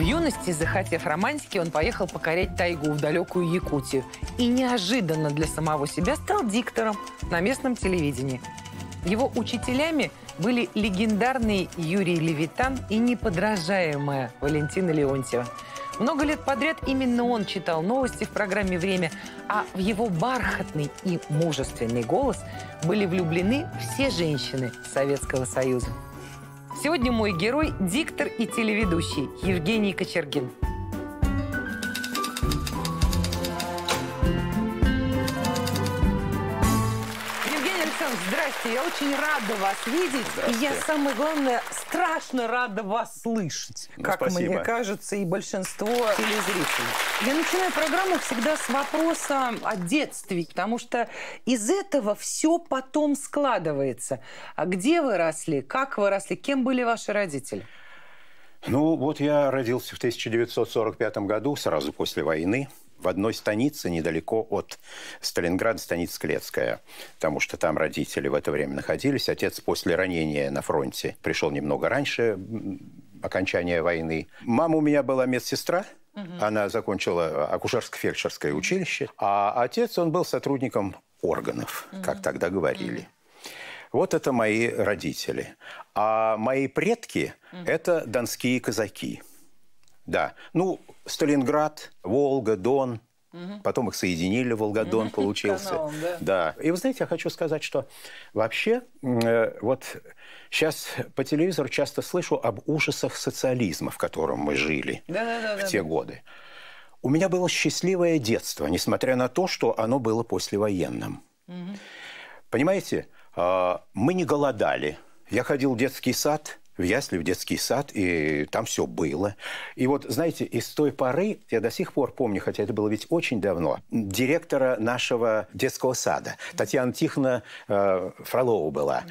В юности, захотев романтики, он поехал покорять тайгу в далекую Якутию. И неожиданно для самого себя стал диктором на местном телевидении. Его учителями были легендарный Юрий Левитан и неподражаемая Валентина Леонтьева. Много лет подряд именно он читал новости в программе «Время», а в его бархатный и мужественный голос были влюблены все женщины Советского Союза. Сегодня мой герой – диктор и телеведущий Евгений Кочергин. Здравствуйте, я очень рада вас видеть. И я, самое главное, страшно рада вас слышать, ну, как спасибо. мне кажется, и большинство телезрителей. Я начинаю программу всегда с вопроса о детстве, потому что из этого все потом складывается. А где вы росли, как вы росли, кем были ваши родители? Ну, вот я родился в 1945 году, сразу после войны в одной станице недалеко от Сталинграда, станица Клецкая, потому что там родители в это время находились. Отец после ранения на фронте пришел немного раньше окончания войны. Мама у меня была медсестра, угу. она закончила а, акушерско-фельдшерское училище, а отец, он был сотрудником органов, угу. как тогда говорили. Вот это мои родители. А мои предки – это донские казаки – да. Ну, Сталинград, Волга, Дон. Угу. Потом их соединили, Волгодон угу. получился. Каналом, да. да. И вы знаете, я хочу сказать, что вообще э, вот сейчас по телевизору часто слышу об ужасах социализма, в котором мы жили да, в да, те да. годы. У меня было счастливое детство, несмотря на то, что оно было послевоенным. Угу. Понимаете, э, мы не голодали. Я ходил в детский сад – в ясли, в детский сад, и там все было. И вот, знаете, из той поры, я до сих пор помню, хотя это было ведь очень давно, директора нашего детского сада, Татьяна Тихона э, Фролова была.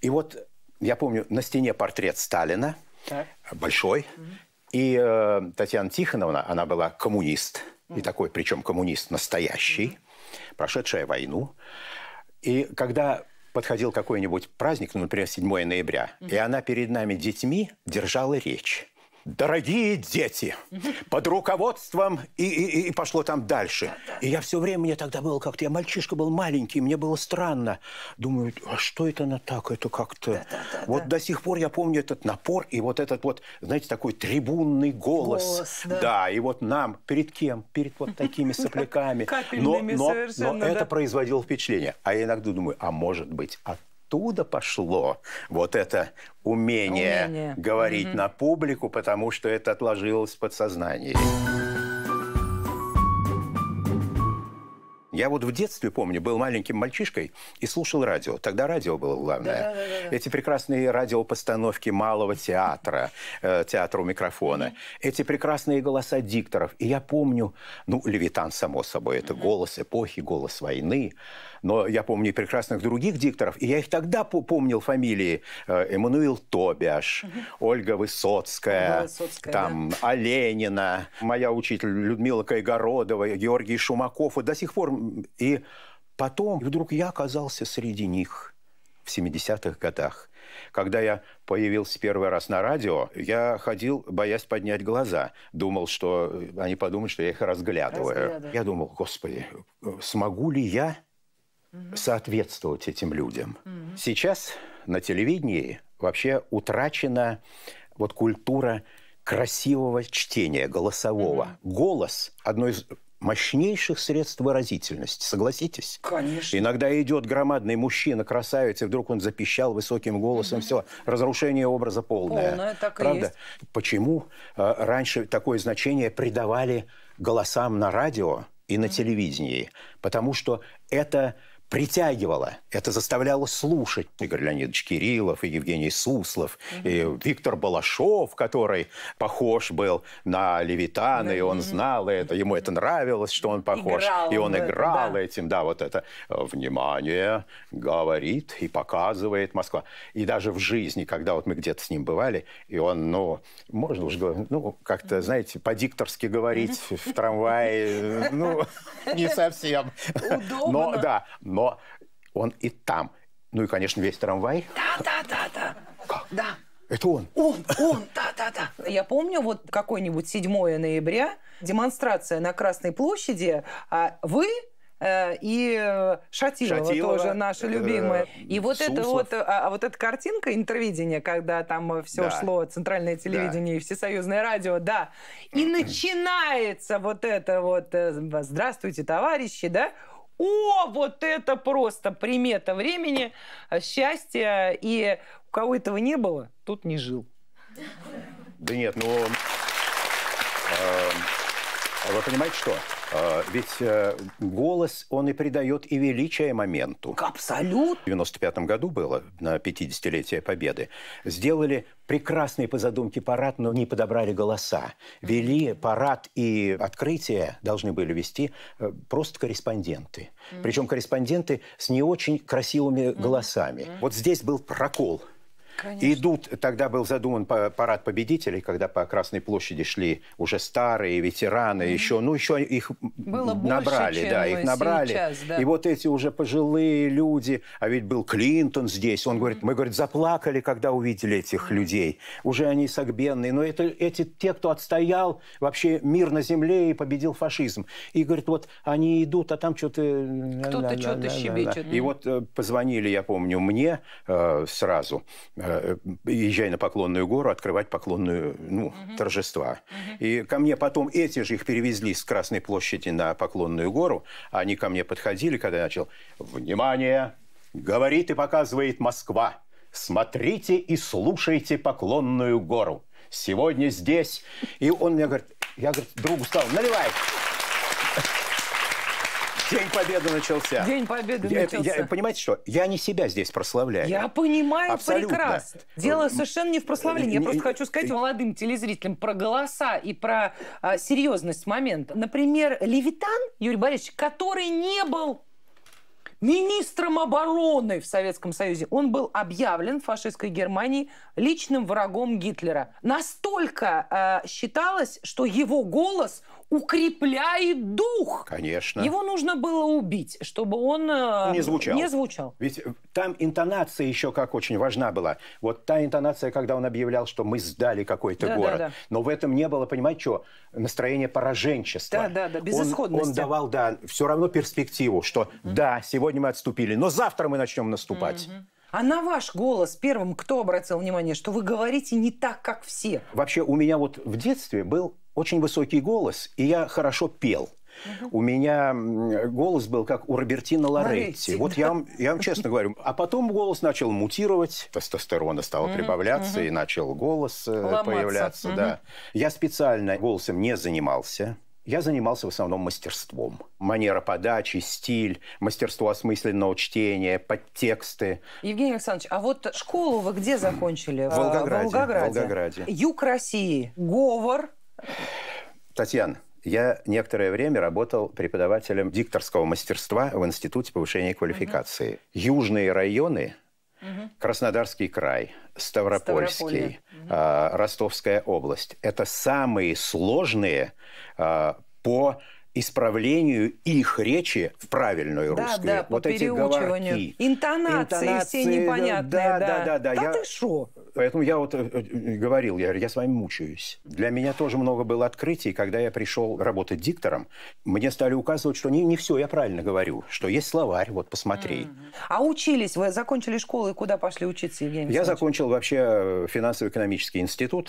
И вот, я помню, на стене портрет Сталина, большой, и э, Татьяна Тихоновна, она была коммунист, и такой, причем коммунист настоящий, прошедшая войну. И когда подходил какой-нибудь праздник, ну, например, 7 ноября, mm-hmm. и она перед нами детьми держала речь. Дорогие дети, под руководством и, и, и пошло там дальше. И я все время, мне тогда было как-то, я мальчишка был маленький, мне было странно. Думаю, а что это она так, это как-то... Да, да, да, вот да. до сих пор я помню этот напор и вот этот вот, знаете, такой трибунный голос. голос да. да, и вот нам, перед кем? Перед вот такими сопляками. Но, но, но это да. производило впечатление. А я иногда думаю, а может быть, от а оттуда пошло вот это умение, умение. говорить угу. на публику, потому что это отложилось в подсознании. Я вот в детстве, помню, был маленьким мальчишкой и слушал радио. Тогда радио было главное. Да, да, да, да. Эти прекрасные радиопостановки малого театра, э, театра микрофона. Mm -hmm. Эти прекрасные голоса дикторов. И я помню, ну, Левитан, само собой, это mm -hmm. голос эпохи, голос войны. Но я помню прекрасных других дикторов, и я их тогда помнил фамилии. Э, Эммануил Тобиаш, Ольга Высоцкая, Высоцкая там, да. Оленина, моя учитель Людмила Кайгородова, Георгий Шумаков. И до сих пор... И потом вдруг я оказался среди них в 70-х годах. Когда я появился первый раз на радио, я ходил, боясь поднять глаза. Думал, что э, они подумают, что я их разглядываю. разглядываю. Я думал, господи, э, смогу ли я соответствовать этим людям. Сейчас на телевидении вообще утрачена вот культура красивого чтения голосового. Голос одно из мощнейших средств выразительности, согласитесь? Конечно. Иногда идет громадный мужчина, красавец, и вдруг он запищал высоким голосом, все, разрушение образа полное. Полное, так Правда? и есть. Почему э, раньше такое значение придавали голосам на радио и на телевидении? Потому что это притягивало. Это заставляло слушать. Игорь Леонидович Кириллов и Евгений Суслов, Mm-hmm. и Виктор Балашов, который похож был на Левитана, Mm-hmm. и он знал это, ему это нравилось, что он похож. Играл и он это, играл да. этим, да, вот это э, «внимание», говорит и показывает Москва. И даже в жизни, когда вот мы где-то с ним бывали, и он, ну, можно уж, ну, как-то, знаете, по-дикторски говорить mm-hmm. в трамвае, э, ну, не совсем. Удобно. Но, да, но но он и там. Ну и, конечно, весь трамвай. Да, да, да, да. Как? Да. Это он. Он, он, да, да, да. Я помню, вот какой-нибудь 7 ноября демонстрация на Красной площади. А вы э, и Шатилова, Шатилова тоже наши э, любимые. И вот Суслов. это вот, а, а, вот эта картинка интервидения, когда там все да. шло центральное телевидение да. и всесоюзное радио, да. И начинается вот это вот э, здравствуйте, товарищи, да. О, вот это просто примета времени, э, счастья. И у кого этого не было, тут не жил. Да нет, ну... Э, вы понимаете, что? А, ведь э, голос, он и придает и величие моменту. Абсолютно. В 95 году было, на 50-летие Победы. Сделали прекрасный по задумке парад, но не подобрали голоса. Вели парад и открытие должны были вести э, просто корреспонденты. Mm-hmm. Причем корреспонденты с не очень красивыми голосами. Mm-hmm. Вот здесь был прокол. Конечно. Идут, тогда был задуман парад победителей, когда по Красной площади шли уже старые ветераны, mm-hmm. еще, ну еще их Было набрали, больше, да, их набрали. Сейчас, да. И вот эти уже пожилые люди, а ведь был Клинтон здесь, он mm-hmm. говорит, мы, говорит, заплакали, когда увидели этих mm-hmm. людей. Уже они согбенные, но это эти те, кто отстоял вообще мир на земле и победил фашизм. И говорит, вот они идут, а там что-то... Э, Кто-то что-то щебечет. Ну. И вот э, позвонили, я помню, мне э, сразу Э, езжай на Поклонную гору, открывать Поклонную, ну, угу. торжества. Угу. И ко мне потом эти же их перевезли с Красной площади на Поклонную гору, а они ко мне подходили, когда я начал «Внимание! Говорит и показывает Москва! Смотрите и слушайте Поклонную гору! Сегодня здесь!» И он мне говорит, я, говорит, другу стал «Наливай!» День Победы начался. День Победы я, начался. Я, понимаете что? Я не себя здесь прославляю. Я понимаю Абсолютно. прекрасно. Дело э, совершенно не в прославлении. Я просто хочу сказать э, молодым телезрителям про голоса и про а, серьезность момента. Например, Левитан Юрий Борисович, который не был министром обороны в Советском Союзе. Он был объявлен фашистской Германией личным врагом Гитлера. Настолько э, считалось, что его голос укрепляет дух. Конечно. Его нужно было убить, чтобы он э, не, звучал. не звучал. Ведь э, там интонация еще как очень важна была. Вот та интонация, когда он объявлял, что мы сдали какой-то да, город. Да, да. Но в этом не было, понимаете, что настроение пораженчества. Да, да, да, безысходности. Он, он давал, да, все равно перспективу, что да, сегодня сегодня мы отступили, но завтра мы начнем наступать. Угу. А на ваш голос первым кто обратил внимание, что вы говорите не так, как все? Вообще у меня вот в детстве был очень высокий голос, и я хорошо пел. Угу. У меня голос был как у Робертина Лоретти. Лоретти вот да. я, вам, я вам честно говорю. А потом голос начал мутировать, тестостерона стало угу, прибавляться, угу. и начал голос э, Ломаться. появляться. Угу. Да. Я специально голосом не занимался. Я занимался в основном мастерством. Манера подачи, стиль, мастерство осмысленного чтения, подтексты. Евгений Александрович, а вот школу вы где закончили? В а, Волгограде. Волгограде. Волгограде. Юг России. Говор. Татьяна, я некоторое время работал преподавателем дикторского мастерства в Институте повышения квалификации. Угу. Южные районы угу. Краснодарский край, Ставропольский, угу. Ростовская область. Это самые сложные а, по исправлению их речи в правильную русскую. Да, вот по эти говорки. Интонации, Интонации все непонятные. Да, да, да. да, да, да я, ты шо? Поэтому я вот э, э, говорил, я, я с вами мучаюсь. Для меня тоже много было открытий. Когда я пришел работать диктором, мне стали указывать, что не, не все я правильно говорю, что есть словарь, вот посмотри. Mm -hmm. А учились вы, закончили школу и куда пошли учиться, Евгений Я закончил вообще э, финансово-экономический институт,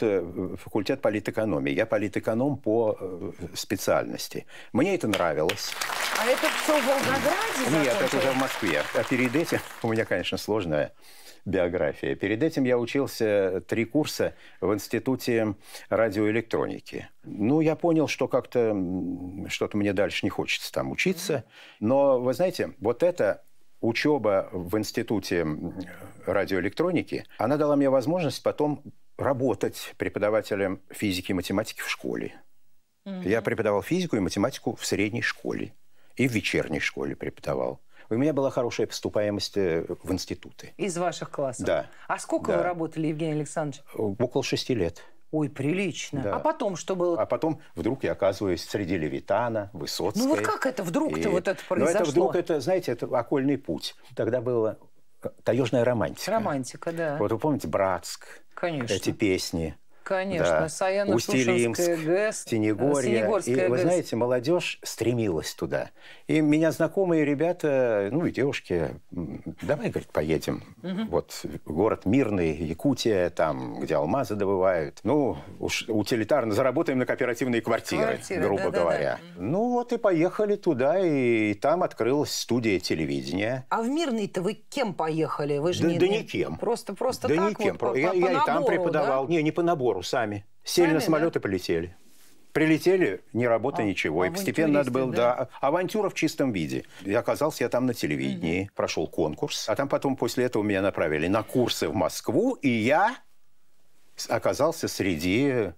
факультет политэкономии. Я политэконом по специальности. Мне это нравилось. А это все в Волгограде Нет, это уже в Москве. А перед этим у меня, конечно, сложная биография. Перед этим я учился три курса в Институте радиоэлектроники. Ну, я понял, что как-то что-то мне дальше не хочется там учиться. Но, вы знаете, вот это учеба в Институте радиоэлектроники, она дала мне возможность потом работать преподавателем физики и математики в школе mm Я преподавал физику и математику в средней школе. И в вечерней школе преподавал. У меня была хорошая поступаемость э, в институты. Из ваших классов? Да. А сколько да. вы работали, Евгений Александрович? Э, около шести лет. Ой, прилично. Да. А потом что было? А потом вдруг я оказываюсь среди Левитана, Высоцкой. Ну вот как это вдруг-то и... вот это произошло? Ну это вдруг, это, знаете, это окольный путь. Тогда было э, таежная романтика. Романтика, да. Вот вы помните «Братск», Конечно. эти песни. Конечно, да. Саяна, Усть-Илимск, Синегорье. и вы ГЭС. знаете, молодежь стремилась туда. И меня знакомые ребята, ну и девушки, давай, говорит, поедем. Угу. Вот город Мирный, Якутия, там, где алмазы добывают. Ну, уж утилитарно заработаем на кооперативные квартиры, квартиры грубо да, говоря. Да, да. Ну вот и поехали туда, и там открылась студия телевидения. А в Мирный-то вы кем поехали? Вы же да, не, да никем. Просто, просто да так никем. вот, по, я, по, по я набору, и там преподавал. Да? Не, не по набору гору сами. Сели сами, на самолет да? и полетели. Прилетели, не работа, а, ничего. И постепенно надо было, да? да, авантюра в чистом виде. И оказался я там на телевидении, mm-hmm. прошел конкурс. А там потом после этого меня направили на курсы в Москву, и я оказался среди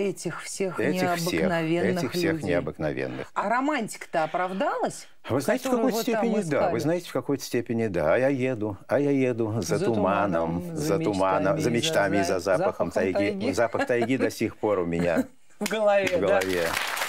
этих всех этих необыкновенных всех, Этих людей. необыкновенных. А романтика-то оправдалась? Вы знаете, в какой-то степени да. Вы знаете, в какой-то степени да. А я еду, а я еду за, за туманом, за туманом, за мечтами и за, за запахом, запахом тайги. тайги. Запах тайги до сих пор у меня в голове. В голове. Да.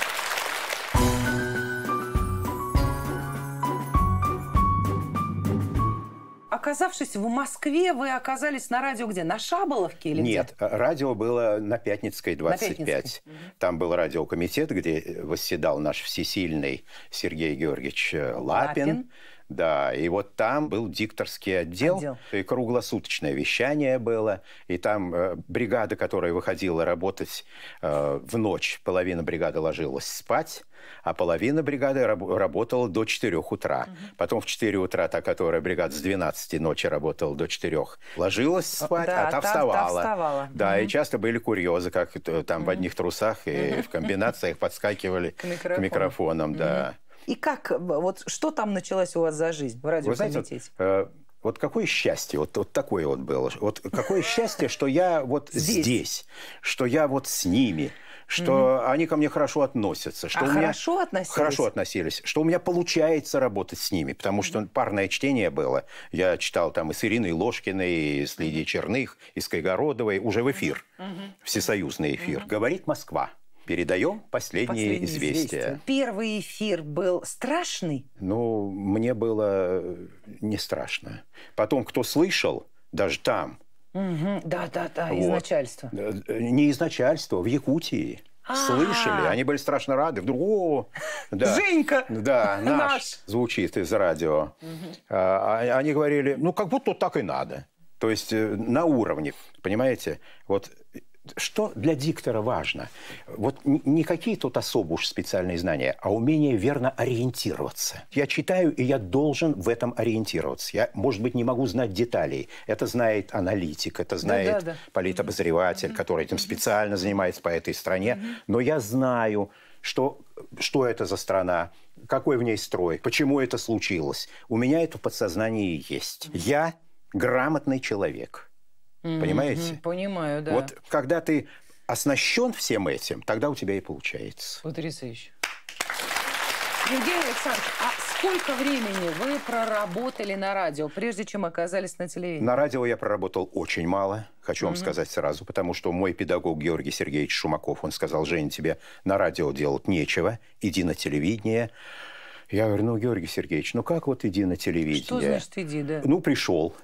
оказавшись в Москве, вы оказались на радио где? На Шаболовке или Нет, где? радио было на Пятницкой 25. На Пятницкой. Там был радиокомитет, где восседал наш всесильный Сергей Георгиевич э, Лапин. Лапин да, и вот там был дикторский отдел, отдел. и круглосуточное вещание было, и там э, бригада, которая выходила работать э, в ночь, половина бригады ложилась спать, а половина бригады раб работала до 4 утра. Угу. Потом в 4 утра та, которая бригада с 12 ночи работала до 4, ложилась спать, да, а та, та вставала. Та вставала. Да, угу. и часто были курьезы, как э, там угу. в одних трусах и в комбинациях подскакивали к микрофонам, да. И как, э, вот что там началась у вас за жизнь? в памяти. Вот, э, вот какое счастье, вот, вот такое вот было. Вот какое счастье, что я вот здесь, что я вот с ними, что они ко мне хорошо относятся, что а у меня хорошо относились? хорошо относились, что у меня получается работать с ними, потому что парное чтение было. Я читал там и с Ириной Ложкиной, и с Лидией Черных, и с Кайгородовой уже в эфир, всесоюзный эфир. Говорит Москва передаем последние, последние известия. известия. Первый эфир был страшный? Ну, мне было э, не страшно. Потом, кто слышал, даже там. Угу. Да, да, да, вот. из начальства. Э, не из начальства, в Якутии. Слышали, они были страшно рады. Вдруг, о, да, Женька, да, наш, наш звучит из радио. А, а они говорили, ну как будто так и надо. То есть э, на уровне, понимаете? Вот что для диктора важно? Вот не какие тут особо уж специальные знания, а умение верно ориентироваться. Я читаю, и я должен в этом ориентироваться. Я, может быть, не могу знать деталей. Это знает аналитик, это знает да, да, да. политобозреватель, mm-hmm. который этим специально занимается по этой стране. Mm-hmm. Но я знаю, что, что это за страна, какой в ней строй, почему это случилось. У меня это в подсознании есть. Mm-hmm. Я грамотный человек – Mm-hmm. Понимаете? Понимаю, да. Вот когда ты оснащен всем этим, тогда у тебя и получается. Потрясающе. Евгений Александрович, а сколько времени вы проработали на радио, прежде чем оказались на телевидении? На радио я проработал очень мало, хочу mm-hmm. вам сказать сразу, потому что мой педагог Георгий Сергеевич Шумаков, он сказал, Женя, тебе на радио делать нечего, иди на телевидение. Я говорю, ну, Георгий Сергеевич, ну как вот иди на телевидение? Что значит иди, да? Ну, пришел.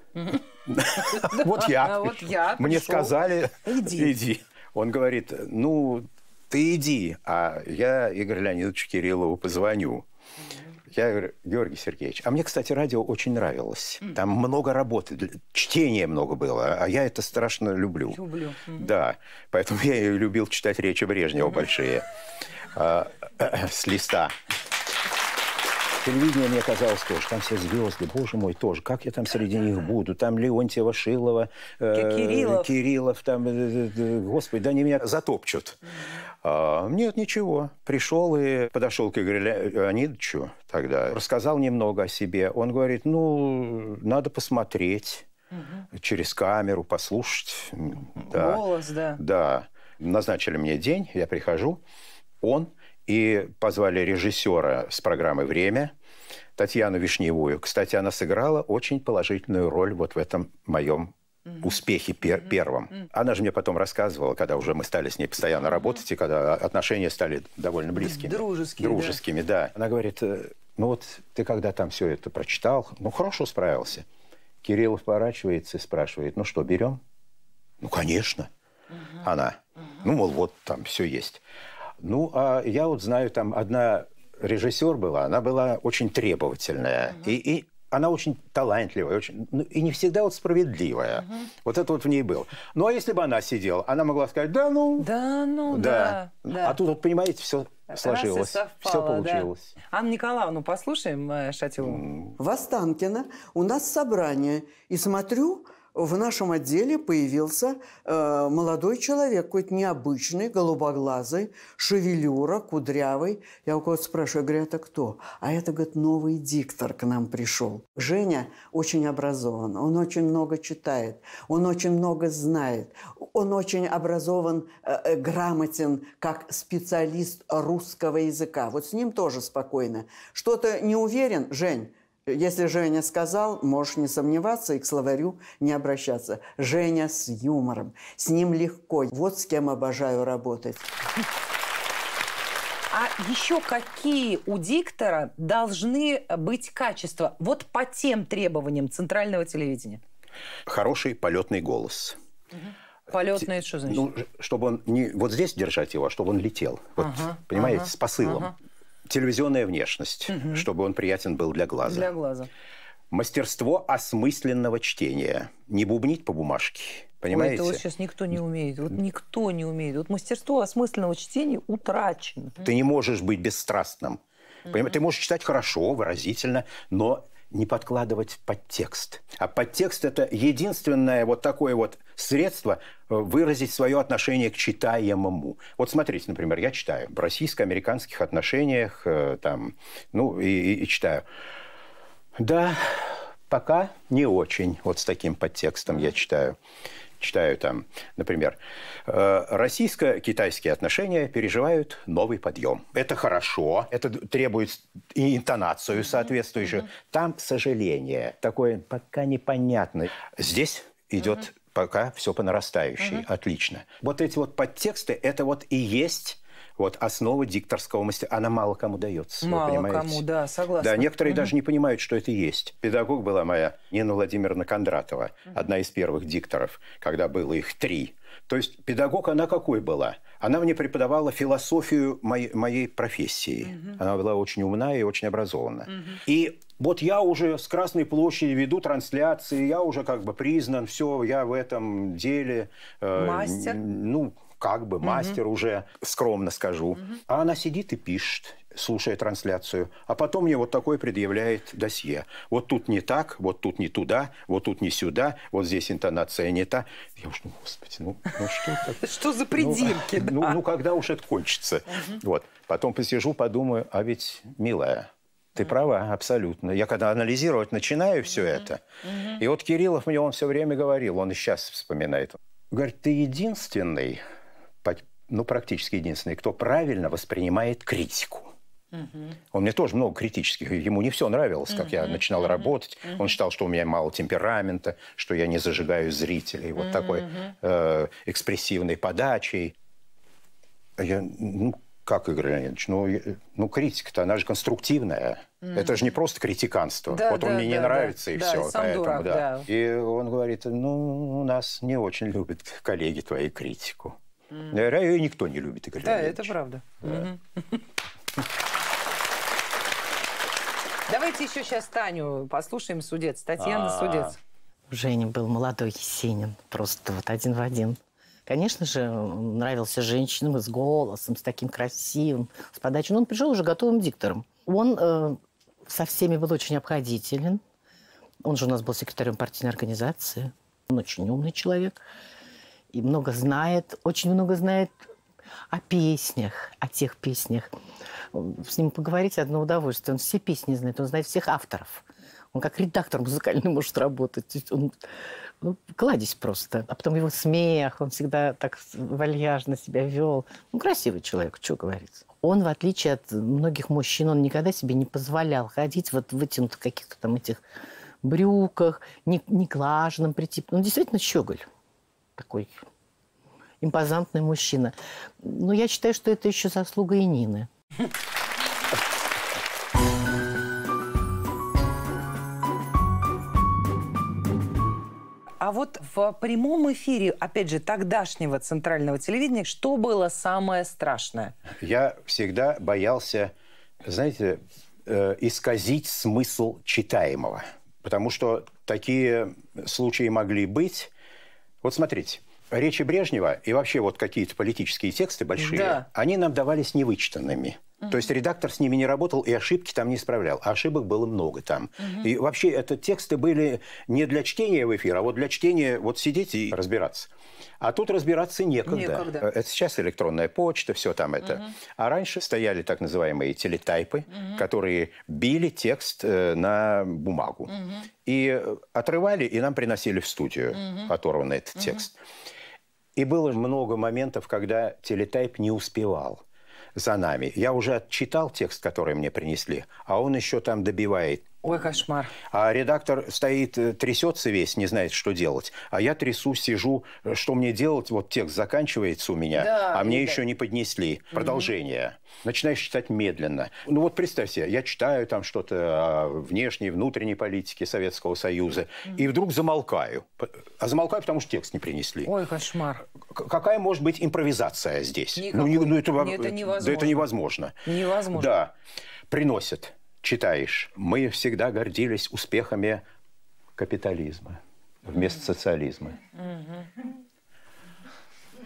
Вот я. А мне сказали, иди. Он говорит, ну, ты иди, а я Игорь Леонидовичу Кириллову позвоню. Я говорю, Георгий Сергеевич, а мне, кстати, радио очень нравилось. Mm. Там много работы, чтения много было, а я это страшно люблю. Люблю. mm Да, поэтому я и любил читать речи Брежнева mm большие а, с листа. Телевидение, мне казалось тоже, там все звезды, боже мой, тоже, как я там среди них буду, там Леонтьева, Шилова, э, Кириллов. Кириллов, там, э, э, э, господи, да они меня затопчут. А, нет, ничего. Пришел и подошел к Игорю Леонидовичу тогда, рассказал немного о себе. Он говорит, ну, надо посмотреть угу. через камеру, послушать. Да. Голос, да. Да. Назначили мне день, я прихожу, он и позвали режиссера с программы «Время», Татьяну Вишневую. Кстати, она сыграла очень положительную роль вот в этом моем успехе пер- первом. Она же мне потом рассказывала, когда уже мы стали с ней постоянно работать, и когда отношения стали довольно близкими. Дружескими. Дружескими, да. да. Она говорит, «Э, ну вот ты когда там все это прочитал, ну хорошо справился. Кириллов поворачивается и спрашивает, ну что, берем? Ну, конечно. Она. Ну, мол, вот там все есть. Ну, а я вот знаю, там одна режиссер была, она была очень требовательная. Uh-huh. И, и она очень талантливая, очень, ну, и не всегда вот справедливая. Угу. Вот это вот в ней было. Ну, а если бы она сидела, она могла сказать, да ну. Да ну, да. да, да. А тут, вот, понимаете, все сложилось. совпало, все получилось. Да. Анна Николаевну, послушаем э, Шатилову. В Останкино у нас собрание. И смотрю, в нашем отделе появился э, молодой человек, какой-то необычный, голубоглазый, шевелюра, кудрявый. Я у кого-то спрашиваю, говорю, это кто? А это, говорит, новый диктор к нам пришел. Женя очень образован, он очень много читает, он очень много знает, он очень образован, э, э грамотен, как специалист русского языка. Вот с ним тоже спокойно. Что-то не уверен, Жень, если Женя сказал, можешь не сомневаться и к словарю не обращаться. Женя с юмором, с ним легко. Вот с кем обожаю работать. А еще какие у диктора должны быть качества? Вот по тем требованиям центрального телевидения. Хороший полетный голос. Угу. Полетный, это что значит? Ну, чтобы он не вот здесь держать его, а чтобы он летел. Вот, ага, понимаете, ага, с посылом. Ага телевизионная внешность, угу. чтобы он приятен был для глаза. Для глаза. Мастерство осмысленного чтения. Не бубнить по бумажке. Понимаете? Ой, это вот сейчас никто не умеет. Вот никто не умеет. Вот мастерство осмысленного чтения утрачено. Ты не можешь быть бесстрастным. Понимаешь? Ты можешь читать хорошо, выразительно, но не подкладывать подтекст. А подтекст – это единственное вот такое вот средство э, выразить свое отношение к читаемому. Вот смотрите, например, я читаю в российско-американских отношениях, э, там, ну, и, и читаю. Да, пока не очень, вот с таким подтекстом я читаю. Читаю там, например, «Э, российско-китайские отношения переживают новый подъем. Это хорошо, это требует и интонацию соответствующую. Mm-hmm. Там сожаление такое пока непонятное. Здесь идет mm-hmm. пока все по нарастающей. Mm-hmm. Отлично. Вот эти вот подтексты, это вот и есть вот основа дикторского мастерства. Она мало кому дается. Мало понимаете? кому, да, согласна. Да, некоторые угу. даже не понимают, что это есть. Педагог была моя Нина Владимировна Кондратова, угу. одна из первых дикторов, когда было их три. То есть педагог она какой была? Она мне преподавала философию моей, моей профессии. Угу. Она была очень умна и очень образована. Угу. И вот я уже с Красной площади веду трансляции, я уже как бы признан, все, я в этом деле... Э, Мастер? Ну, как бы мастер угу. уже, скромно скажу. Угу. А она сидит и пишет, слушая трансляцию, а потом мне вот такой предъявляет досье. Вот тут не так, вот тут не туда, вот тут не сюда, вот здесь интонация не та. Я уж, ну, господи, ну, ну что это? Что за ну, придирки, ну, ну, когда уж это кончится? Вот. Потом посижу, подумаю, а ведь, милая, ты права, абсолютно. Я когда анализировать начинаю все это, и вот Кириллов мне он все время говорил, он и сейчас вспоминает. Говорит, ты единственный, ну, практически единственный, кто правильно воспринимает критику. Угу. Он мне тоже много критических. Ему не все нравилось, как угу. я начинал угу. работать. Угу. Он считал, что у меня мало темперамента, что я не зажигаю зрителей. Вот угу. такой э, экспрессивной подачей. Я, ну, как, Игорь Леонидович, ну, ну критика-то, она же конструктивная. Mm. Это же не просто критиканство. Да, вот да, он мне да, не нравится, да, и все. И поэтому, дурак, да. да. И он говорит, ну, у нас не очень любят коллеги твои критику. Наверное, ее никто не любит, Игорь Да, это правда. Да. Давайте еще сейчас Таню послушаем судец. Татьяна А-а-а. судец. Женя был молодой Есенин, просто вот один в один. Конечно же, нравился женщинам с голосом, с таким красивым, с подачей. Но он пришел уже готовым диктором. Он э, со всеми был очень обходителен. Он же у нас был секретарем партийной организации. Он очень умный человек и много знает, очень много знает о песнях, о тех песнях. С ним поговорить одно удовольствие. Он все песни знает, он знает всех авторов. Он как редактор музыкальный может работать. Он, ну, кладезь просто. А потом его смех, он всегда так вальяжно себя вел. Ну, красивый человек, что говорится. Он, в отличие от многих мужчин, он никогда себе не позволял ходить вот в вытянутых каких-то там этих брюках, не, не клажном прийти. Он действительно щеголь такой импозантный мужчина. Но я считаю, что это еще заслуга и Нины. А вот в прямом эфире, опять же, тогдашнего центрального телевидения, что было самое страшное? Я всегда боялся, знаете, э, исказить смысл читаемого. Потому что такие случаи могли быть, вот смотрите, речи Брежнева и вообще вот какие-то политические тексты большие, да. они нам давались невычитанными. Mm-hmm. То есть редактор с ними не работал и ошибки там не исправлял. А ошибок было много там. Mm-hmm. И вообще это тексты были не для чтения в эфир, а вот для чтения вот сидеть и разбираться. А тут разбираться некогда. некогда. Э, это сейчас электронная почта, все там это. Угу. А раньше стояли так называемые телетайпы, угу. которые били текст э, на бумагу. Угу. И э, отрывали, и нам приносили в студию угу. оторванный этот угу. текст. И было много моментов, когда телетайп не успевал за нами. Я уже отчитал текст, который мне принесли, а он еще там добивает. Ой, кошмар. А редактор стоит, э, трясется весь, не знает, что делать. А я трясу, сижу, что мне делать? Вот текст заканчивается у меня, да, а мне да. еще не поднесли продолжение начинаешь читать медленно. Ну вот представь себе, я читаю там что-то о внешней, внутренней политике Советского Союза, и вдруг замолкаю. А замолкаю, потому что текст не принесли. Ой, кошмар. какая может быть импровизация здесь? Ну, не, ну это, не, это невозможно. Да это невозможно. Невозможно. Да. Приносят, читаешь. Мы всегда гордились успехами капитализма вместо социализма. Mm-hmm.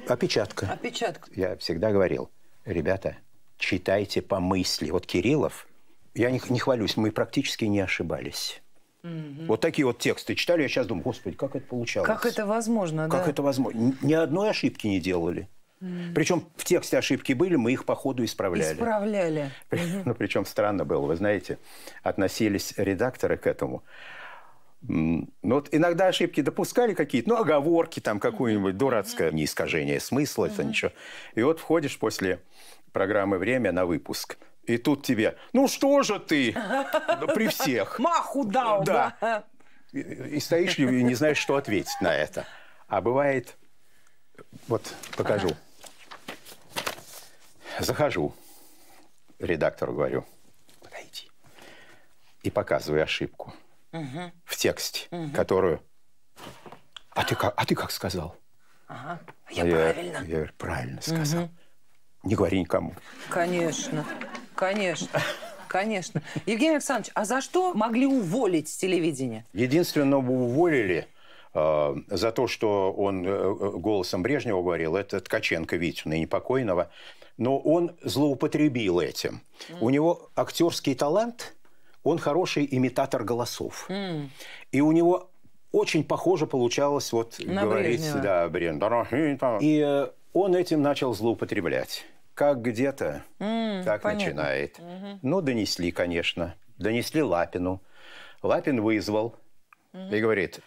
Опечатка. Опечатка. Я всегда говорил, ребята, читайте по мысли. Вот Кириллов, я не, не хвалюсь, мы практически не ошибались. Mm -hmm. Вот такие вот тексты читали, я сейчас думаю, господи, как это получалось? Как это возможно, как да? это возможно? Ни одной ошибки не делали. Mm -hmm. Причем в тексте ошибки были, мы их по ходу исправляли. Исправляли. При, mm -hmm. Ну, причем странно было, вы знаете, относились редакторы к этому. Ну вот иногда ошибки допускали какие-то, ну, оговорки там какую-нибудь, дурацкое, не искажение смысла, это ничего. И вот входишь после программы «Время» на выпуск – и тут тебе, ну что же ты при всех? Маху дал, да. И, стоишь и не знаешь, что ответить на это. А бывает, вот покажу. Захожу, редактору говорю, подойди, и показываю ошибку в тексте, которую... А ты как, а ты как сказал? Ага. Я, я правильно. Я, я правильно сказал. Угу. Не говори никому. Конечно, конечно. Конечно. Евгений Александрович, а за что могли уволить с телевидения? Единственное, уволили э, за то, что он э, э голосом Брежнева говорил, это Ткаченко Витю, ныне непокойного. Но он злоупотребил этим. Mm. У него актерский талант – он хороший имитатор голосов. Mm. И у него очень похоже получалось вот На говорить... Брежнева. Да, Брежнева. И э, он этим начал злоупотреблять. Как где-то, mm, так понятно. начинает. Mm-hmm. Ну, донесли, конечно. Донесли Лапину. Лапин вызвал mm-hmm. и говорит,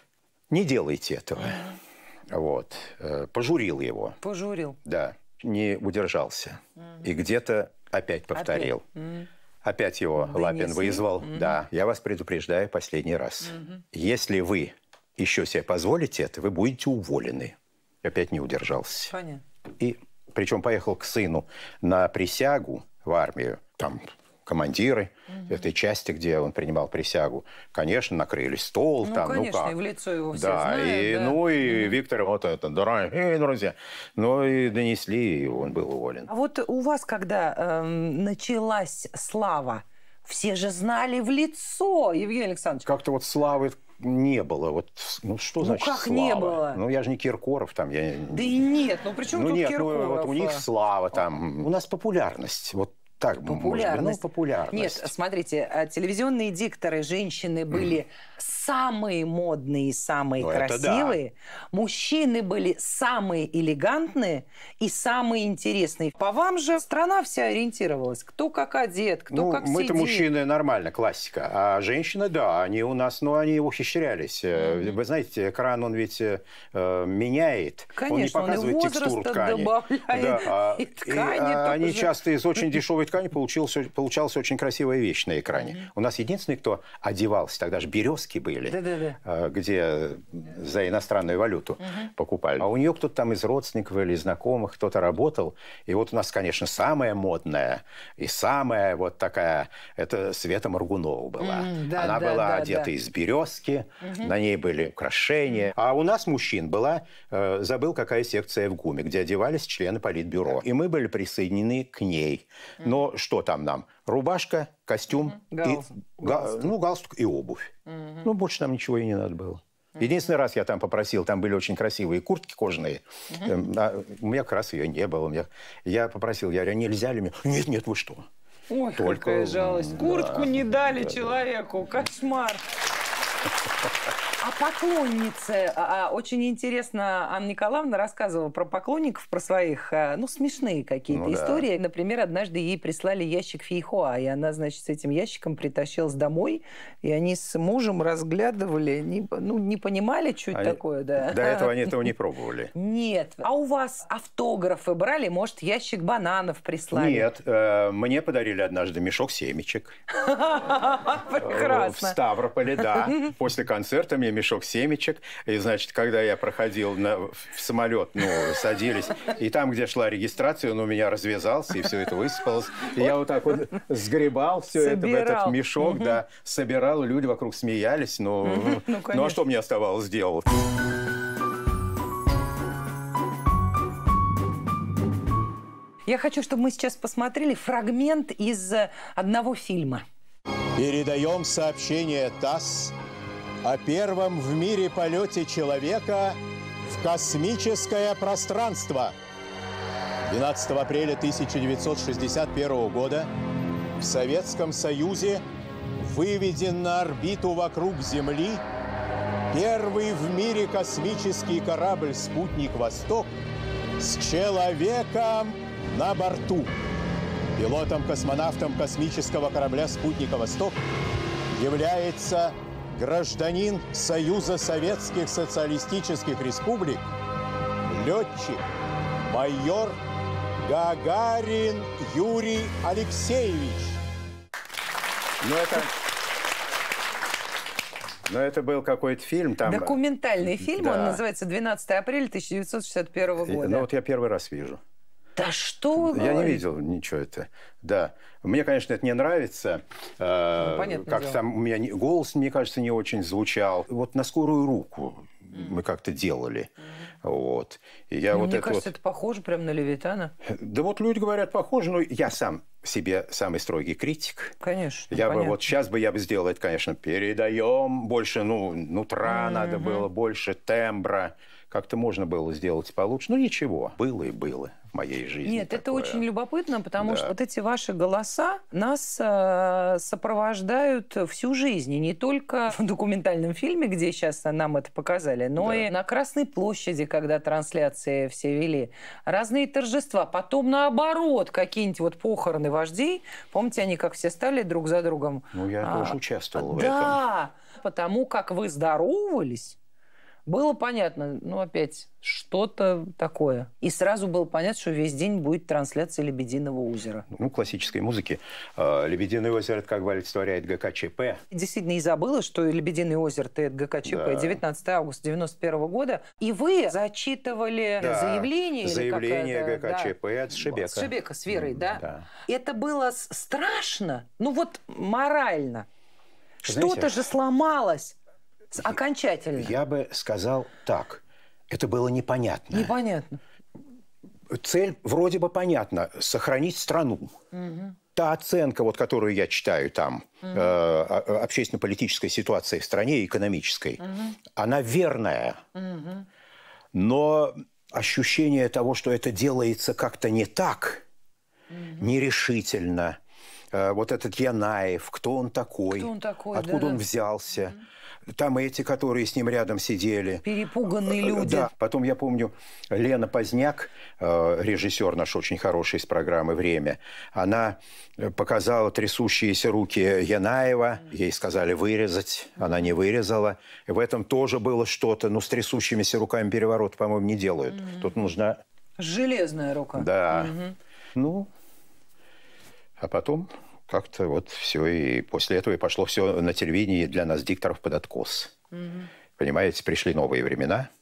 не делайте этого. Mm-hmm. Вот. Э, пожурил его. Пожурил. Да. Не удержался. Mm-hmm. И где-то опять повторил. Опять. Mm-hmm. Опять его Донесли. Лапин вызвал. Угу. Да, я вас предупреждаю последний раз. Угу. Если вы еще себе позволите это, вы будете уволены. Опять не удержался. Понятно. И причем поехал к сыну на присягу в армию. Там командиры угу. этой части, где он принимал присягу, конечно, накрыли стол. Ну, там, ну конечно, ну как. и в лицо его все да, знают. И, да. Ну и угу. Виктор вот это, дорогие друзья. Ну и донесли, и он был уволен. А вот у вас, когда э, началась слава, все же знали в лицо, Евгений Александрович. Как-то вот славы не было. Вот, ну что ну, значит как слава? не было? Ну я же не Киркоров там. Я... Да и нет, ну причем ну, тут нет, Киркоров? Ну нет, вот у них а? слава а там. У нас популярность. Вот так популярность. Быть, ну, популярность. Нет, смотрите, а, телевизионные дикторы, женщины были mm. самые модные и самые ну, красивые, да. мужчины были самые элегантные и самые интересные. По вам же страна вся ориентировалась, кто как одет, кто ну, как мы сидит. Мы-то мужчины нормально, классика, а женщины, да, они у нас, ну, они ухищрялись. Mm. Вы знаете, экран, он ведь э, меняет, Конечно, он не показывает он и текстуру Добавляет, да, а и ткани и, а, они же... часто из очень дешевой экране получился, получалась очень красивая вещь на экране. Mm -hmm. У нас единственный, кто одевался, тогда же березки были, да -да -да. Э, где за иностранную валюту mm -hmm. покупали. А у нее кто-то там из родственников или знакомых, кто-то работал. И вот у нас, конечно, самая модная и самая вот такая, это Света Маргунова была. Mm -hmm. Она была одета из березки, mm -hmm. на ней были украшения. А у нас мужчин была, э, забыл, какая секция в ГУМе, где одевались члены политбюро. И мы были присоединены к ней. Но но что там нам? Рубашка, костюм, угу. и, галстук. Га, ну, галстук и обувь. Угу. Ну, больше нам ничего и не надо было. Единственный раз я там попросил, там были очень красивые куртки кожаные. Угу. Uh -huh. А у меня как раз ее не было. У меня... Я попросил, я говорю, нельзя ли мне? Нет, нет, вы что? Ой, Только... какая жалость. Да, Куртку не дали да, человеку. Да. Кошмар. А поклонницы. А, а, очень интересно, Анна Николаевна рассказывала про поклонников, про своих, а, ну, смешные какие-то ну, истории. Да. Например, однажды ей прислали ящик фейхоа, и она, значит, с этим ящиком притащилась домой, и они с мужем разглядывали, не, ну, не понимали, что это такое, да. До этого они этого не пробовали. Нет. А у вас автографы брали? Может, ящик бананов прислали? Нет. Э, мне подарили однажды мешок семечек. Прекрасно. Э, в Ставрополе, да. После концертами, мешок семечек. И, значит, когда я проходил на, в самолет, ну, садились, и там, где шла регистрация, он у меня развязался, и все это высыпалось. И я вот так вот сгребал все это в этот мешок, да, собирал, люди вокруг смеялись, но, ну, ну, ну а что мне оставалось делать? Я хочу, чтобы мы сейчас посмотрели фрагмент из э, одного фильма. Передаем сообщение ТАСС о первом в мире полете человека в космическое пространство. 12 апреля 1961 года в Советском Союзе выведен на орбиту вокруг Земли первый в мире космический корабль-спутник «Восток» с человеком на борту. Пилотом-космонавтом космического корабля «Спутника Восток» является гражданин Союза Советских Социалистических Республик, летчик, майор Гагарин Юрий Алексеевич. Ну это... Но ну, это был какой-то фильм там. Документальный фильм, да. он называется «12 апреля 1961 года». ну вот я первый раз вижу. Да что вы Я не видел ничего это. Да. Мне, конечно, это не нравится. Э, ну, понятно. Как там у меня не, голос, мне кажется, не очень звучал. Вот на скорую руку mm. мы как-то делали. Вот. И я ну, вот мне это кажется, вот... это похоже прям на Левитана. Да вот люди говорят, похоже, но я сам себе самый строгий критик. Конечно. Я понятно. бы вот сейчас бы я бы сделал это, конечно, передаем больше, ну, нутра mm-hmm. надо было, больше тембра. Как-то можно было сделать получше. Ну, ничего, было и было моей жизни. Нет, такое. это очень любопытно, потому да. что вот эти ваши голоса нас э, сопровождают всю жизнь, не только в документальном фильме, где сейчас нам это показали, но да. и на Красной площади, когда трансляции все вели, разные торжества, потом наоборот какие-нибудь вот похороны вождей, помните, они как все стали друг за другом. Ну я а, тоже участвовал а, в этом. Да, потому как вы здоровались было понятно, ну опять, что-то такое. И сразу было понятно, что весь день будет трансляция «Лебединого озера». Ну, классической музыки. А, «Лебединое озеро» — это, как олицетворяет ГКЧП. Действительно, и забыла, что «Лебединое озеро» — это ГКЧП. Да. 19 августа 91 года. И вы зачитывали да. заявление? Заявление ГКЧП да. от Шебека. С Шебека, с Верой, mm, да? да? Это было страшно, ну вот морально. Что-то же сломалось. Окончательно. Я бы сказал так. Это было непонятно. Непонятно. Цель вроде бы понятна – сохранить страну. Угу та оценка, вот, которую я читаю там, mm э, общественно-политической ситуации в стране, экономической, mm она верная. mm Но ощущение того, что это делается как-то не так, mm-hmm. нерешительно. Э, вот этот Янаев, кто он такой, кто он такой откуда да, он да. взялся. mm там эти, которые с ним рядом сидели. Перепуганные э, э, люди. Да, потом я помню, Лена Поздняк, э, режиссер наш очень хороший из программы «Время», она показала трясущиеся руки Янаева, ей сказали вырезать, она не вырезала. И в этом тоже было что-то, но ну, с трясущимися руками переворот, по-моему, не делают. Mm-hmm. Тут нужна... Железная рука. Да. Mm-hmm. Ну, а потом как-то вот все, и после этого и пошло все на телевидении для нас, дикторов, под откос. Угу. Понимаете, пришли новые времена –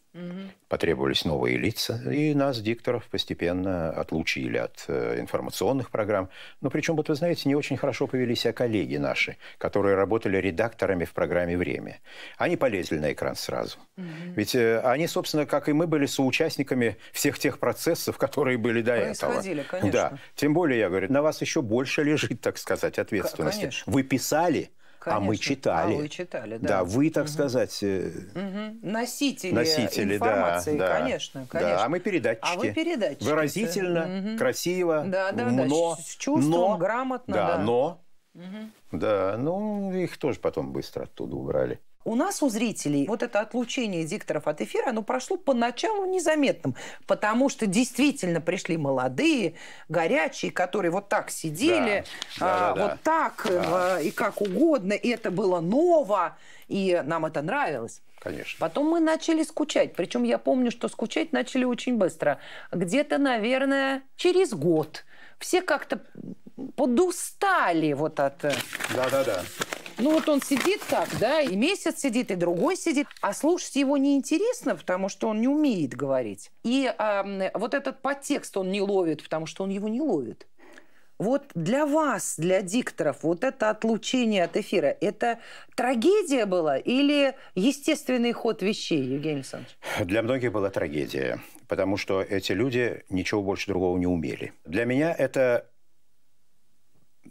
Потребовались новые лица, и нас, дикторов, постепенно отлучили от э, информационных программ. Но ну, причем, вот вы знаете, не очень хорошо повели себя коллеги наши, которые работали редакторами в программе «Время». Они полезли на экран сразу. Угу. Ведь э, они, собственно, как и мы, были соучастниками всех тех процессов, которые были до этого. конечно. Да. Тем более, я говорю, на вас еще больше лежит, так сказать, ответственности. К конечно. Вы писали, а конечно. А мы читали. А вы читали, да. Да, вы, так угу. сказать... Угу. Носители, носители информации, да, да, конечно, конечно. Да, а мы передатчики. А вы передатчики. Выразительно, угу. красиво, да, да, но... Да, с чувством, но, грамотно. Да, да. но... Угу. Да, ну их тоже потом быстро оттуда убрали. У нас, у зрителей, вот это отлучение дикторов от эфира, оно прошло поначалу незаметным, потому что действительно пришли молодые, горячие, которые вот так сидели, да, а, да, да, вот так да. Э, и как угодно, и это было ново, и нам это нравилось. Конечно. Потом мы начали скучать. Причем я помню, что скучать начали очень быстро. Где-то, наверное, через год. Все как-то подустали вот от... Э, Да-да-да. Ну вот он сидит так, да, и месяц сидит, и другой сидит. А слушать его неинтересно, потому что он не умеет говорить. И э, вот этот подтекст он не ловит, потому что он его не ловит. Вот для вас, для дикторов, вот это отлучение от эфира, это трагедия была или естественный ход вещей, Евгений Александрович? Для многих была трагедия, потому что эти люди ничего больше другого не умели. Для меня это,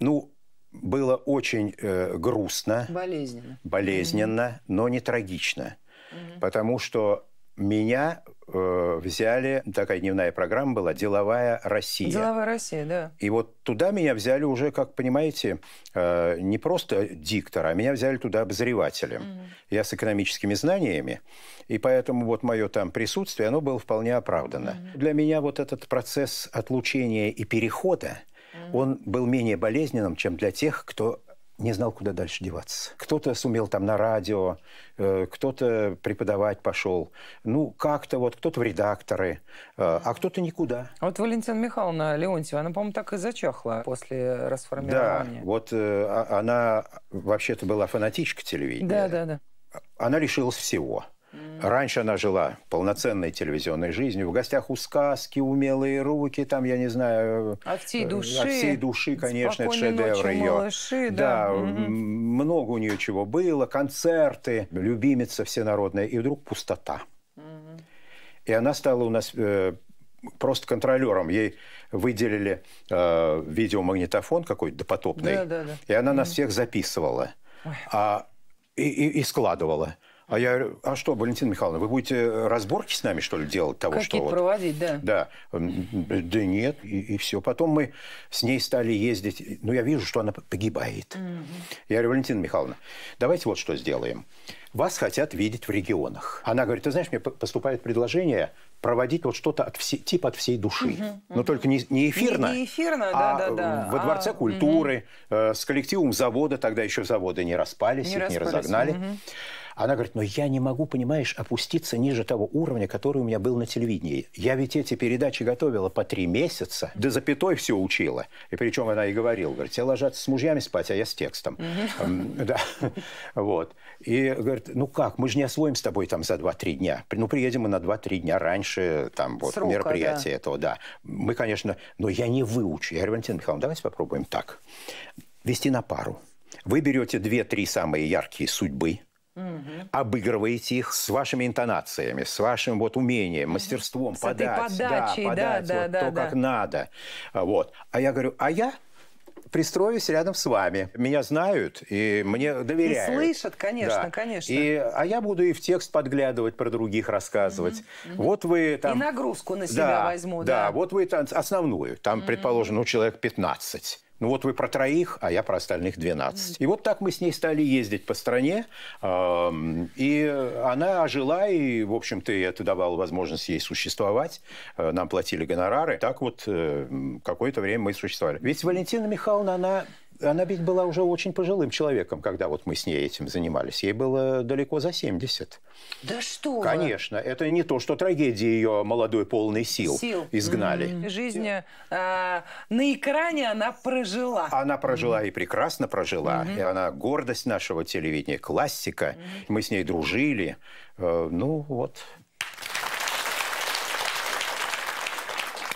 ну, было очень э, грустно, болезненно, болезненно mm-hmm. но не трагично, mm-hmm. потому что меня э, взяли, такая дневная программа была, «Деловая Россия». «Деловая Россия», да. И вот туда меня взяли уже, как понимаете, э, не просто диктора, а меня взяли туда обозревателем. Mm-hmm. Я с экономическими знаниями, и поэтому вот мое там присутствие, оно было вполне оправдано. Mm-hmm. Для меня вот этот процесс отлучения и перехода, mm Он был менее болезненным, чем для тех, кто не знал, куда дальше деваться. Кто-то сумел там на радио, э, кто-то преподавать пошел. Ну, как-то вот, кто-то в редакторы, э, а кто-то никуда. А вот Валентина Михайловна Леонтьева, она, по-моему, так и зачахла после расформирования. Да, вот э, а, она вообще-то была фанатичка телевидения. Да, да, да. Она лишилась всего. Раньше она жила полноценной телевизионной жизнью. В гостях у сказки, умелые руки, там, я не знаю... А э, от всей души. От всей души, конечно, это шедевр ее. Малыши, да, да mm много у нее чего было. Концерты, любимица всенародная. И вдруг пустота. mm И она стала у нас э, просто контролером. Ей выделили э, видеомагнитофон какой-то допотопный. Да, да, да. И она mm нас всех записывала. А, и, и, и складывала. А я говорю, а что, Валентина Михайловна, вы будете э, разборки с нами, что ли, делать того, Какие что... проводить, вот... да. Да. Да нет, и, и все. Потом мы с ней стали ездить. Ну, я вижу, что она погибает. mm Я говорю, Валентина Михайловна, давайте вот что сделаем. Вас хотят видеть в регионах. Она говорит, ты знаешь, мне поступает предложение проводить вот что-то от все, типа от всей души. Угу, угу. Но только не, не эфирно. Не, не эфирно, а да, да, да. Во дворце а, культуры, угу. э, с коллективом завода, тогда еще заводы не распались, не их распались, не разогнали. Угу. Она говорит, но я не могу, понимаешь, опуститься ниже того уровня, который у меня был на телевидении. Я ведь эти передачи готовила по три месяца, до запятой все учила. И причем она и говорила, говорит, я ложатся с мужьями спать, а я с текстом. Да, вот. И говорит, ну как, мы же не освоим с тобой там за 2-3 дня. Ну, приедем мы на 2-3 дня раньше там вот мероприятия этого, да. Мы, конечно, но я не выучу. Я говорю, Валентина Михайловна, давайте попробуем так. Вести на пару. Вы берете две-три самые яркие судьбы – Угу. Обыгрываете их с вашими интонациями, с вашим вот умением, мастерством с подать. подачей, да, подать да, вот да, то, да. как надо. Вот. А я говорю, а я пристроюсь рядом с вами. Меня знают и мне доверяют. И слышат, конечно, да. конечно. И, а я буду и в текст подглядывать, про других рассказывать. mm Вот вы там... И нагрузку на себя да, возьму. Да, да. вот вы там основную. Там, mm предположим, ну, человек 15. Ну вот вы про троих, а я про остальных 12. И вот так мы с ней стали ездить по стране. И она ожила, и, в общем-то, это давало возможность ей существовать. Э, нам платили гонорары. Так вот э, какое-то время мы существовали. Ведь Валентина Михайловна, она она ведь была уже очень пожилым человеком, когда вот мы с ней этим занимались. Ей было далеко за 70. Да что Конечно. Вы? Это не то, что трагедии ее молодой полный сил, сил. изгнали. Mm -hmm. Жизнь э, на экране она прожила. Она прожила mm -hmm. и прекрасно прожила. Mm -hmm. И она гордость нашего телевидения, классика. Mm -hmm. Мы с ней дружили. Э, ну вот...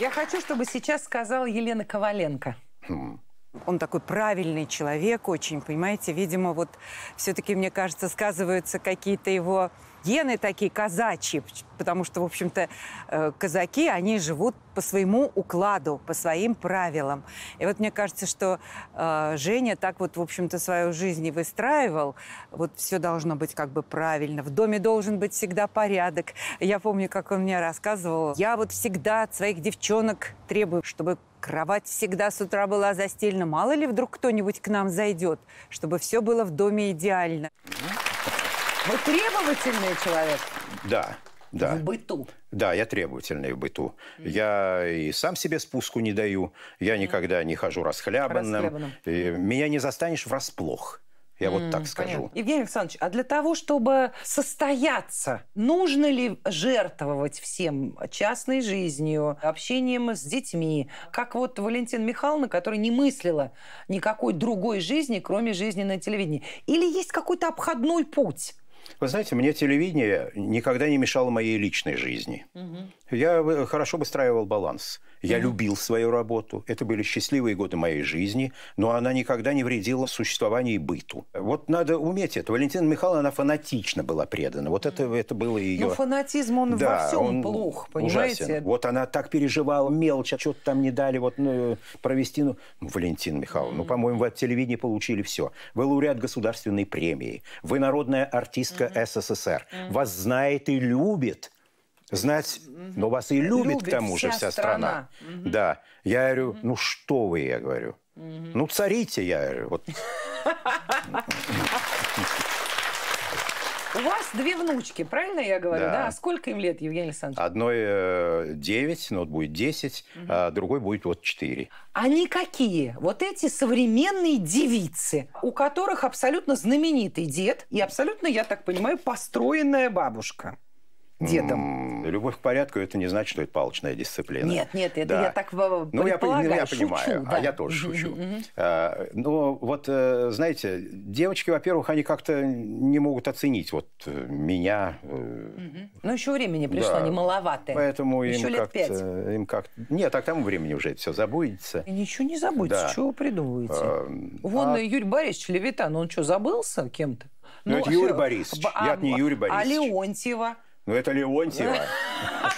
Я хочу, чтобы сейчас сказала Елена Коваленко. Mm. Он такой правильный человек очень, понимаете, видимо, вот все-таки, мне кажется, сказываются какие-то его гены такие казачьи, потому что, в общем-то, э, казаки, они живут по своему укладу, по своим правилам. И вот мне кажется, что э, Женя так вот, в общем-то, свою жизнь и выстраивал. Вот все должно быть как бы правильно. В доме должен быть всегда порядок. Я помню, как он мне рассказывал. Я вот всегда от своих девчонок требую, чтобы кровать всегда с утра была застелена. Мало ли вдруг кто-нибудь к нам зайдет, чтобы все было в доме идеально. Вы требовательный человек? Да. Да. В быту. Да, я требовательный в быту. Mm. Я и сам себе спуску не даю. Я никогда не хожу расхлябанным. расхлябанным. меня не застанешь врасплох. Я mm, вот так скажу. Понятно. Евгений Александрович, а для того, чтобы состояться, нужно ли жертвовать всем частной жизнью, общением с детьми? Как вот Валентин Михайловна, которая не мыслила никакой другой жизни, кроме жизни на телевидении. Или есть какой-то обходной путь? Вы знаете, мне телевидение никогда не мешало моей личной жизни. Угу. Я э, хорошо выстраивал баланс. Я любил свою работу. Это были счастливые годы моей жизни, но она никогда не вредила существованию и быту. Вот надо уметь это. Валентина Михайловна, она фанатично была предана. Вот это, это было ее... Ну, фанатизм, он да, во всем он плох, понимаете? Ужасен. Вот она так переживала, мелочь, а что-то там не дали вот, ну, провести. Ну, ну Валентина Михайловна, ну, по-моему, вы от телевидения получили все. Вы лауреат государственной премии. Вы народная артист войско СССР. Вас знает и любит. Знать, но вас и любит, к тому же вся страна. Да. Я говорю, ну что вы, я говорю. Ну царите, я говорю. Вот. У вас две внучки, правильно я говорю? Да. да? А сколько им лет, Евгений Александрович? Одной 9, ну вот будет 10, угу. а другой будет вот 4. Они какие? Вот эти современные девицы, у которых абсолютно знаменитый дед и абсолютно, я так понимаю, построенная бабушка дедом. Любовь к порядку это не значит, что это палочная дисциплина. Нет, нет, это да. я так ну, я, ну, я шучу, понимаю, да. а я тоже шучу. Угу, а, ну, но вот, э, знаете, девочки, во-первых, они как-то не могут оценить вот э, меня. Э, ну, еще времени пришло да. немаловато. Поэтому еще им лет пять. Им как нет, а к тому времени уже все забудется. ничего не забудется, чего вы придумываете? А, Вон а Юрий Борисович Левитан, он что, забылся кем-то? Ну, ну это Юрий Борисович. я не Юрий Борисович. А Леонтьева? Ну, это Леонтьева. А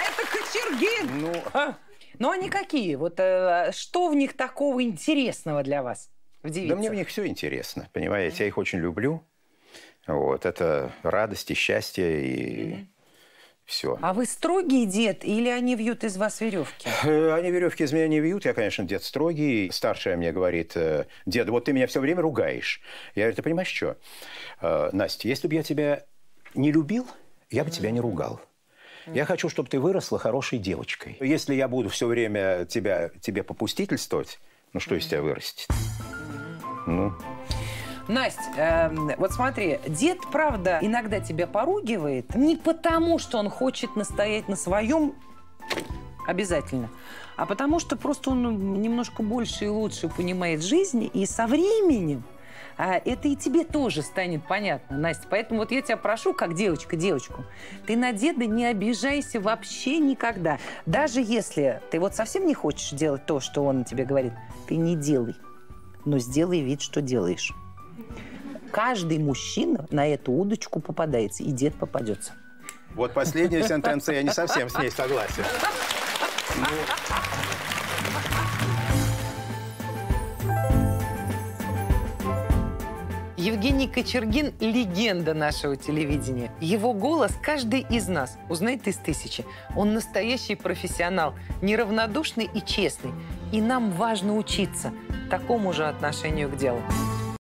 это Кочергин. Ну, но ну, они а какие? Вот э, что в них такого интересного для вас? В девицах? да мне в них все интересно, понимаете? Mm-hmm. Я их очень люблю. Вот, это радость и счастье, и mm-hmm. Все. А вы строгий дед или они вьют из вас веревки? Э, они веревки из меня не вьют. Я, конечно, дед строгий. Старшая мне говорит, э, дед, вот ты меня все время ругаешь. Я говорю, ты понимаешь, что? Э, Настя, если бы я тебя не любил, я бы тебя не ругал. Я хочу, чтобы ты выросла хорошей девочкой. Если я буду все время тебя, тебе попустительствовать, ну что из тебя вырастет? Ну, Настя, э, вот смотри, дед, правда, иногда тебя поругивает не потому, что он хочет настоять на своем обязательно, а потому что просто он немножко больше и лучше понимает жизнь, и со временем а это и тебе тоже станет понятно, Настя. Поэтому вот я тебя прошу, как девочка, девочку, ты на деда не обижайся вообще никогда. Даже если ты вот совсем не хочешь делать то, что он тебе говорит, ты не делай, но сделай вид, что делаешь каждый мужчина на эту удочку попадается, и дед попадется. Вот последняя сентенция, я не совсем с ней согласен. Евгений Кочергин – легенда нашего телевидения. Его голос каждый из нас узнает из тысячи. Он настоящий профессионал, неравнодушный и честный. И нам важно учиться такому же отношению к делу.